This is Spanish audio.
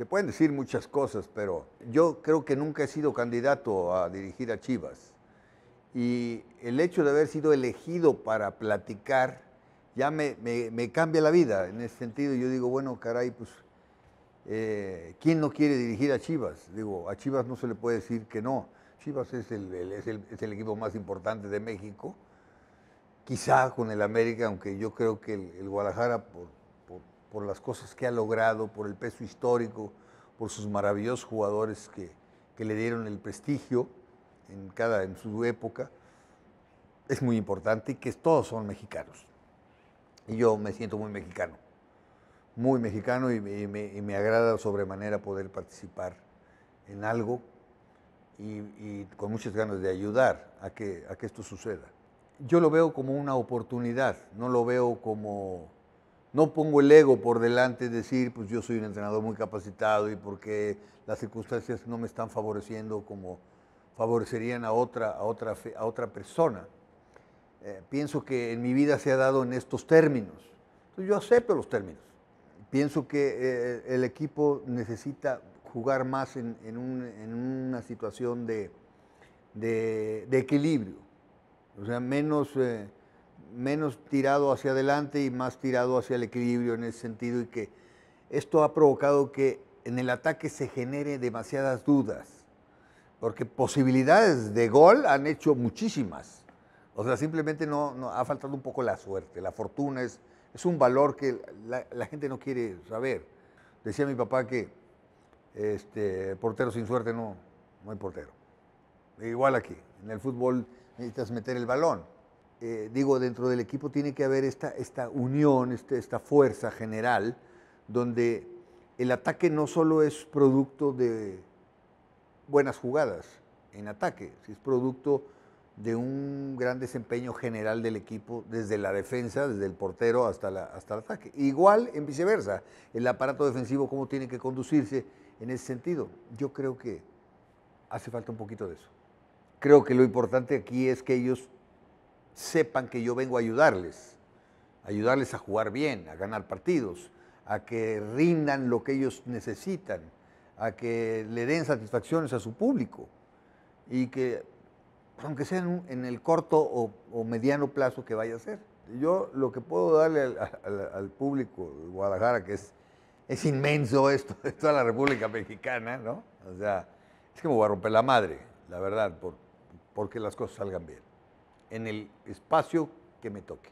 Se pueden decir muchas cosas, pero yo creo que nunca he sido candidato a dirigir a Chivas. Y el hecho de haber sido elegido para platicar ya me, cambia la vida. En ese sentido, yo digo, bueno, caray, pues, eh, ¿quién no quiere dirigir a Chivas? Digo, a Chivas no se le puede decir que no. Chivas es el, es el equipo más importante de México. Quizá con el América, aunque yo creo que el, Guadalajara, por, por las cosas que ha logrado, por el peso histórico, por sus maravillosos jugadores que, le dieron el prestigio en, cada, en su época, es muy importante y que todos son mexicanos. Y yo me siento muy mexicano, muy mexicano y me, agrada sobremanera poder participar en algo y, con muchas ganas de ayudar a que, a que esto suceda. Yo lo veo como una oportunidad, no lo veo como no pongo el ego por delante, de decir, pues yo soy un entrenador muy capacitado y porque las circunstancias no me están favoreciendo como favorecerían a otra, a otra, a otra persona. Eh, pienso que en mi vida se ha dado en estos términos. yo acepto los términos. Pienso que eh, eh, el equipo necesita jugar más en, una situación de, equilibrio. O sea, menos menos tirado hacia adelante y más tirado hacia el equilibrio en ese sentido y que esto ha provocado que en el ataque se genere demasiadas dudas, porque posibilidades de gol han hecho muchísimas. O sea, simplemente no, ha faltado un poco la suerte, la fortuna es, es un valor que la, gente no quiere saber. Decía mi papá que este, portero sin suerte no, no hay portero. Igual aquí, en el fútbol necesitas meter el balón. Eh, digo, dentro del equipo tiene que haber esta, esta unión, esta, esta fuerza general, donde el ataque no solo es producto de buenas jugadas en ataque, es producto de un gran desempeño general del equipo desde la defensa, desde el portero hasta, hasta el ataque. Igual en viceversa, el aparato defensivo, cómo tiene que conducirse en ese sentido. Yo creo que hace falta un poquito de eso. Creo que lo importante aquí es que ellos sepan que yo vengo a ayudarles, ayudarles a jugar bien, a ganar partidos, a que rindan lo que ellos necesitan, a que le den satisfacciones a su público y que, aunque sea en, el corto o, mediano plazo que vaya a ser. Yo lo que puedo darle al, público de Guadalajara, que es, es inmenso esto, de toda la República Mexicana, ¿no? O sea, es que me voy a romper la madre, la verdad, porque las cosas salgan bien en el espacio que me toque.